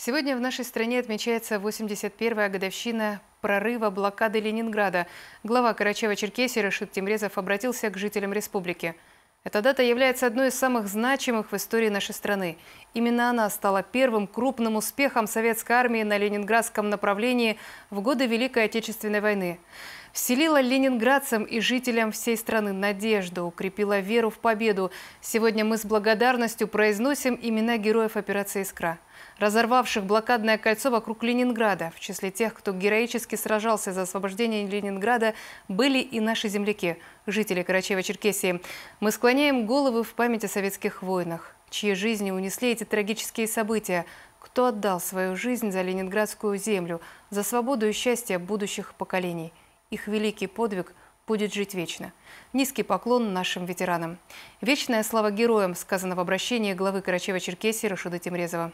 Сегодня в нашей стране отмечается 81-я годовщина прорыва блокады Ленинграда. Глава Карачаева-Черкесии Рашид Тимрезов обратился к жителям республики. Эта дата является одной из самых значимых в истории нашей страны. Именно она стала первым крупным успехом советской армии на ленинградском направлении в годы Великой Отечественной войны вселила ленинградцам и жителям всей страны надежду, укрепила веру в победу. Сегодня мы с благодарностью произносим имена героев операции «Искра», разорвавших блокадное кольцо вокруг Ленинграда. В числе тех, кто героически сражался за освобождение Ленинграда, были и наши земляки, жители Карачева-Черкесии. Мы склоняем головы в память о советских войнах, чьи жизни унесли эти трагические события – кто отдал свою жизнь за ленинградскую землю, за свободу и счастье будущих поколений – их великий подвиг будет жить вечно. Низкий поклон нашим ветеранам. Вечная слава героям, сказано в обращении главы Карачева-Черкесии Рашида Тимрезова.